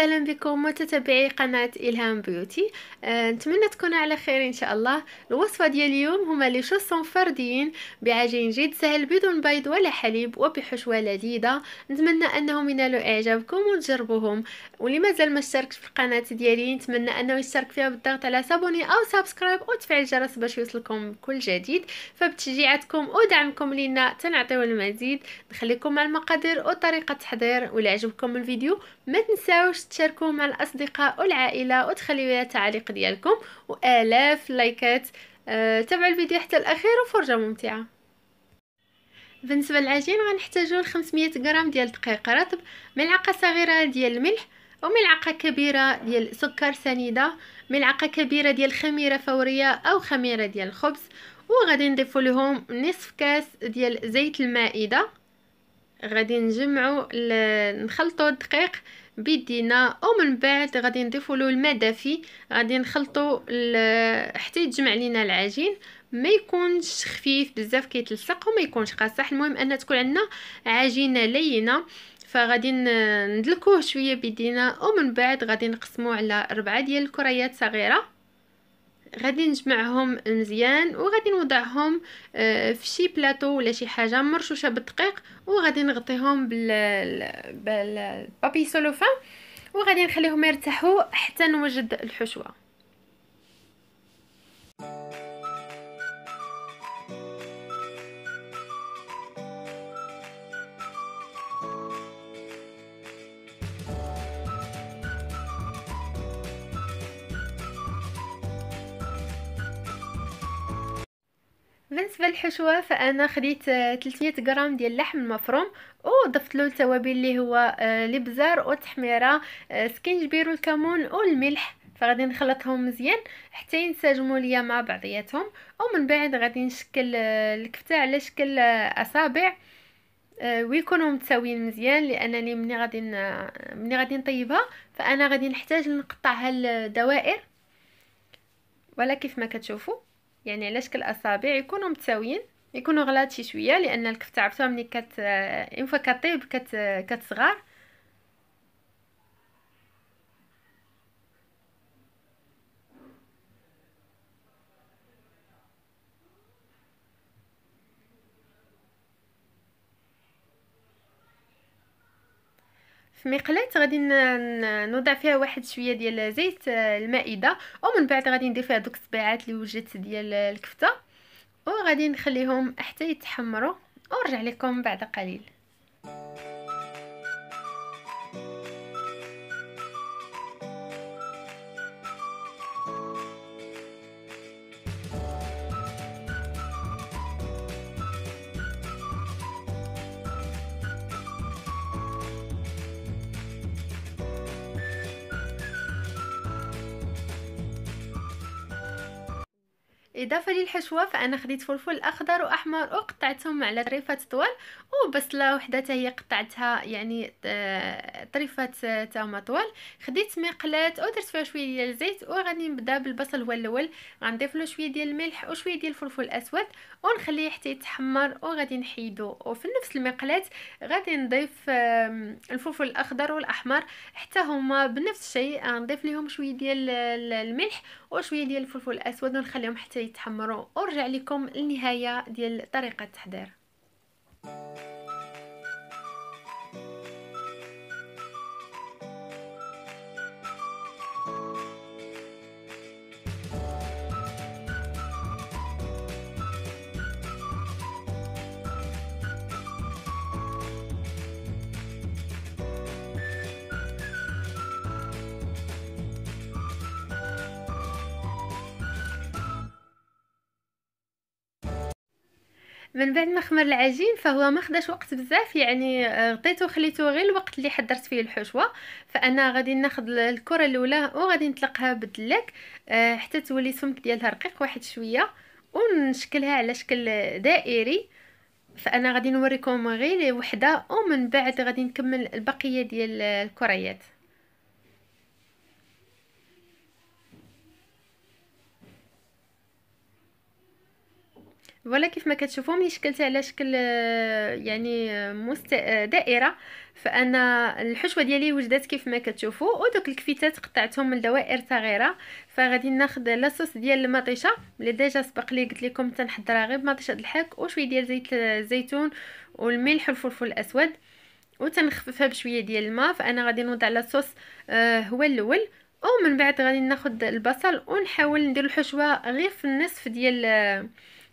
وسهلا بكم متتبعي قناة إلهام بيوتي أه، نتمنى تكونوا على خير إن شاء الله الوصفة ديال اليوم هما لي شوسون فرديين بعجين جد سهل بدون بيض ولا حليب وبحشوة لذيذة نتمنى أنهم ينالوا إعجابكم وتجربوهم واللي مازال ما اشتركش في القناة ديالي نتمنى أنه يشترك فيها بالضغط على سابوني أو سبسكرايب وتفعل الجرس باش يوصلكم كل جديد فبتشجيعاتكم ودعمكم لينا تنعطيو المزيد نخليكم مع المقادير وطريقة التحضير ولعجبكم عجبكم الفيديو ما تنساوش تشاركوا مع الأصدقاء والعائلة وتخليوا لنا تعليق ديالكم وآلاف لايكات أه تابعوا الفيديو حتى الأخير وفرجة ممتعة بالنسبة للعجين غنحتاجو 500 غرام ديال الدقيق رطب ملعقة صغيرة ديال الملح وملعقة كبيرة ديال سكر سنيدة ملعقة كبيرة ديال خميرة فورية أو خميرة ديال الخبز وغادي نضيفو لهم نصف كاس ديال زيت المائدة غادي نجمعو نخلطو الدقيق بيدينا او من بعد غادي نضيفوا له الماء دافي غادي نخلطوا حتى يتجمع لينا العجين ما يكونش خفيف بزاف كيتلصق وما يكونش قاصح المهم ان تكون عندنا عجينه لينه فغادي ندلكوه شويه بيدينا ومن بعد غادي نقسموه على ربعه ديال الكريات صغيره غادي نجمعهم مزيان وغادي نوضعهم آه، في شي بلاطو ولا شي حاجه مرشوشه بالدقيق وغادي نغطيهم بال بالبابي سولوفان وغادي نخليهم يرتاحوا حتى نوجد الحشوه بالنسبه للحشوه فانا خديت 300 آه، غرام ديال اللحم المفروم وضفت له التوابل اللي هو آه، الابزار والتحميره آه، سكينجبير والكمون والملح فغادي نخلطهم مزيان حتى ينسجموا ليا مع بعضياتهم ومن بعد غادي نشكل الكفته على شكل اصابع ويكونوا متساويين مزيان لانني ملي غادي ملي غادي نطيبها فانا غادي نحتاج نقطعها لدوائر ولا كيف ما كتشوفوا يعني على شكل اصابع يكونوا متساويين يكونوا غلاط شي شويه لان الكفته عرفتوها ملي كت ان فوا كطيب كت كتصغر في مقلات غادي نوضع فيها واحد شويه ديال زيت آه، المائده ومن بعد غادي ندير فيها دوك الصبيعات اللي وجدت ديال الكفته وغادي نخليهم حتى يتحمروا ونرجع لكم بعد قليل إضافة للحشوة فأنا خديت فلفل أخضر وأحمر وقطعتهم على طريفات طوال وبصلة وحدة هي قطعتها يعني طريفات تاهما طوال خديت مقلاة ودرت فيها شوية ديال الزيت وغادي نبدا بالبصل هو الأول غنضيف له شوية ديال الملح وشوية ديال الفلفل الأسود ونخليه حتى يتحمر وغادي نحيدو وفي نفس المقلاة غادي نضيف الفلفل الاخضر والاحمر حتى هما بنفس الشيء آه، نضيف لهم شويه ديال الملح وشويه ديال الفلفل الاسود ونخليهم حتى يتحمروا ونرجع لكم النهايه ديال طريقه التحضير من بعد ما خمر العجين فهو ما خداش وقت بزاف يعني غطيته آه، خليتو غير الوقت اللي حضرت فيه الحشوه فانا غادي ناخذ الكره الاولى وغادي نطلقها بالدلاك آه، حتى تولي سمك ديالها رقيق واحد شويه ونشكلها على شكل دائري فانا غادي نوريكم غير وحده ومن بعد غادي نكمل البقيه ديال الكريات فوالا كيف ما كتشوفوا ملي شكلت على شكل آه، يعني آه، مست... آه، دائره فانا الحشوه ديالي وجدات كيف ما كتشوفوا ودوك الكفيتات قطعتهم من دوائر صغيره فغادي ناخذ لاصوص ديال المطيشه اللي ديجا سبق لي قلت لكم تنحضرها غير بمطيشه الحك وشويه ديال زيت الزيتون والملح والفلفل الاسود وتنخففها بشويه ديال الماء فانا غادي نوضع لاصوص هو الاول ومن بعد غادي ناخذ البصل ونحاول ندير الحشوه غير في النصف ديال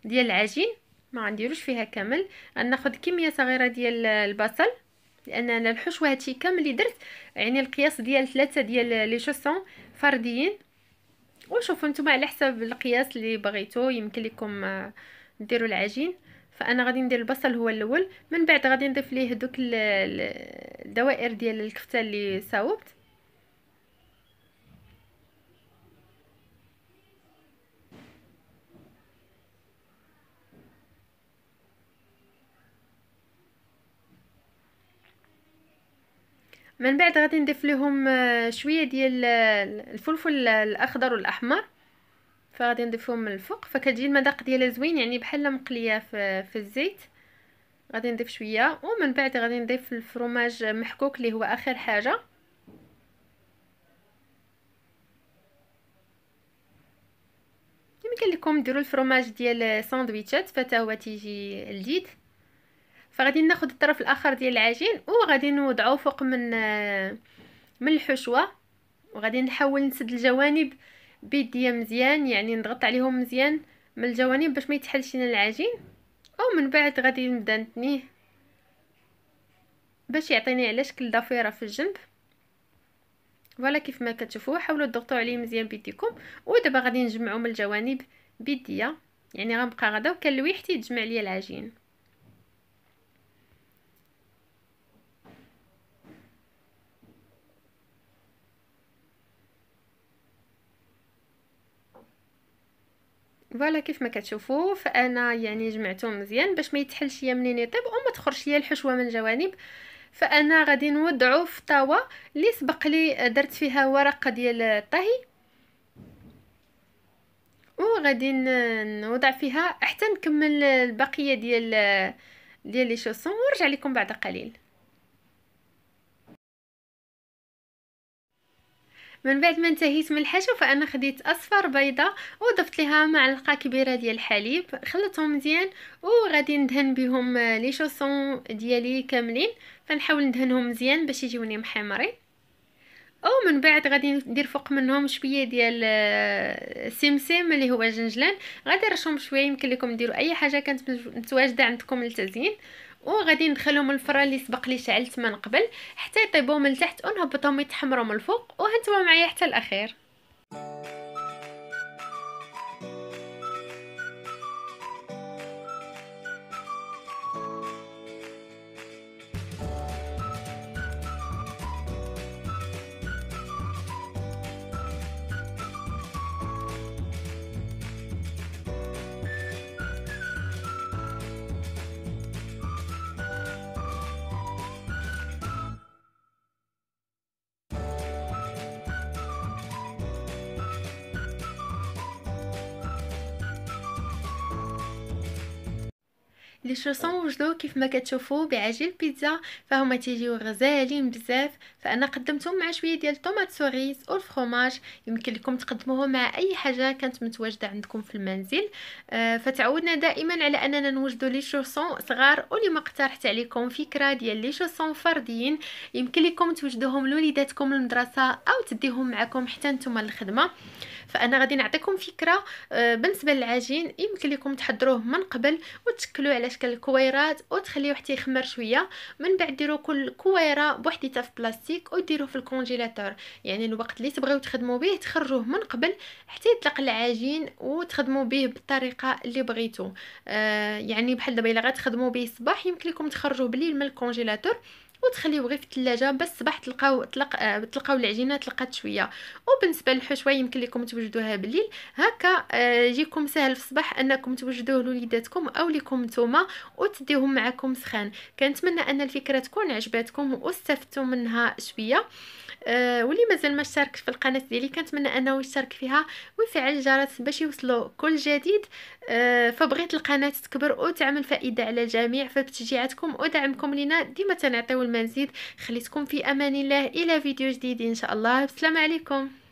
ديال العجين ما غنديروش فيها كامل غناخذ كميه صغيره ديال البصل لان انا الحشوه هادشي كامل اللي درت يعني القياس ديال ثلاثه ديال لي شوسون فرديين وشوفوا نتوما على حسب القياس اللي بغيتو يمكن لكم آه، ديروا العجين فانا غادي ندير البصل هو الاول من بعد غادي نضيف ليه دوك الدوائر ديال الكفته اللي صاوبت من بعد غادي نضيف لهم آه، شويه ديال آه، الفلفل الاخضر والاحمر فغادي نضيفهم من الفوق فكتجي المذاق ديالها زوين يعني بحال مقليه في, في الزيت غادي نضيف شويه ومن بعد غادي نضيف الفرماج محكوك اللي هو اخر حاجه يمكن يعني لكم ديروا الفرماج ديال ساندويتشات فتا هو تيجي لذيذ فغادي ناخذ الطرف الاخر ديال العجين وغادي نوضعه فوق من من الحشوه وغادي نحاول نسد الجوانب بيديا مزيان يعني نضغط عليهم مزيان من الجوانب باش ما يتحلش لنا العجين ومن بعد غادي نبدا نتنيه باش يعطيني على شكل ضفيره في الجنب فوالا كيف ما كتشوفوا حاولوا تضغطوا عليه مزيان بيديكم ودابا غادي نجمعو من الجوانب بيديا يعني غنبقى غدا وكنلوي حتى يتجمع ليا العجين فوالا كيف ما كتشوفوا فانا يعني جمعتهم مزيان باش ما يتحلش ليا منين يطيب وما تخرجش ليا الحشوه من الجوانب فانا غادي نوضعو في طاوه اللي سبق لي درت فيها ورقه ديال الطهي وغادي نوضع فيها حتى نكمل البقيه ديال ديال لي شوسون ونرجع لكم بعد قليل من بعد ما انتهيت من الحشو فانا خديت اصفر بيضه وضفت لها معلقه كبيره ديال الحليب خلطهم مزيان وغادي ندهن بهم لي شوسون ديالي كاملين فنحاول ندهنهم مزيان باش يجيوني محمرين او من بعد غادي ندير فوق منهم شويه ديال السمسم آه، اللي هو جنجلان غادي نرشهم شويه يمكن لكم ديروا اي حاجه كانت متواجده عندكم للتزيين وغادي ندخلهم الفرن اللي سبق لي شعلت من قبل حتى يطيبوا من تحت ونهبطهم يتحمروا من الفوق وهانتوما معايا حتى الاخير لي شوسون وجدوه كيف ما كتشوفوا بعجين بيتزا فهما تيجيو غزالين بزاف فانا قدمتهم مع شويه ديال الطوماط سوريز والفرماج يمكن لكم تقدموه مع اي حاجه كانت متواجده عندكم في المنزل آه، فتعودنا دائما على اننا نوجدوا لي شوسون صغار ما اقترحت عليكم فكره ديال لي شوسون فرديين يمكن لكم توجدوهم لوليداتكم المدرسه او تديهم معكم حتى نتوما الخدمه فانا غادي نعطيكم فكره آه، بالنسبه للعجين يمكن لكم تحضروه من قبل وتشكلوا على شكل كويرات وتخليه حتى يخمر شويه من بعد ديروا كل كويره بوحديتها في بلاستيك وديروه في الكونجيلاتور يعني الوقت اللي تبغيو تخدموا به تخرجوه من قبل حتى يطلق العجين وتخدموا به بالطريقه اللي بغيتو آه يعني بحال دابا الا غتخدموا به الصباح يمكن لكم تخرجوه بالليل من الكونجيلاتور وتخليه غير في الثلاجه بس الصباح تلقاو تلق... آه، تلقاو العجينه تلقات شويه وبالنسبه للحشوه يمكن لكم توجدوها بالليل هكا آه، يجيكم سهل في الصباح انكم توجدوه لوليداتكم او لكم نتوما وتديهم معكم سخان كنتمنى ان الفكره تكون عجباتكم واستفدتوا منها شويه آه، واللي مازال ما اشترك في القناه ديالي كنتمنى انه يشترك فيها ويفعل الجرس باش يوصلوا كل جديد فبغيت القناه تكبر وتعمل فائده على الجميع فبتشجيعاتكم ودعمكم لنا ديما تنعطيو والمزيد خليتكم في امان الله الى فيديو جديد ان شاء الله السلام عليكم